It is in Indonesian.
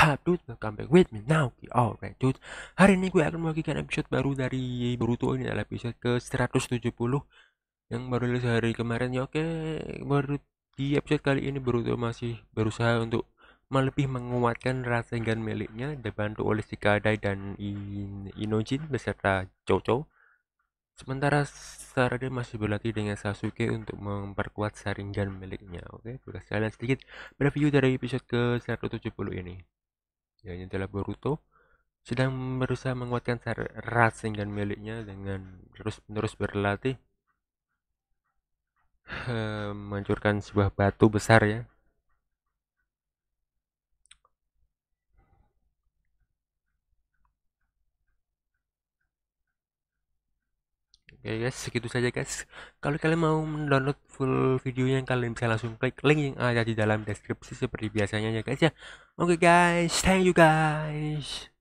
What's dude, welcome back with me now Alright dude, hari ini gue akan membagikan episode baru dari Boruto Ini adalah episode ke 170 Yang baru rilis hari kemarin ya oke baru Di episode kali ini Boruto masih berusaha untuk Lebih menguatkan Rasengan miliknya Dibantu oleh Shikadai dan In Inojin beserta Chocho Sementara Sarada masih berlatih dengan Sasuke untuk memperkuat saringan miliknya. Oke, okay? kita sekalian sedikit preview dari episode ke-170 ini yang adalah Boruto sedang berusaha menguatkan Rasengan miliknya dengan terus-menerus berlatih eh, menghancurkan sebuah batu besar ya ya guys ya, segitu saja guys kalau kalian mau mendownload full videonya kalian bisa langsung klik link yang ada di dalam deskripsi seperti biasanya ya guys ya oke okay, guys thank you guys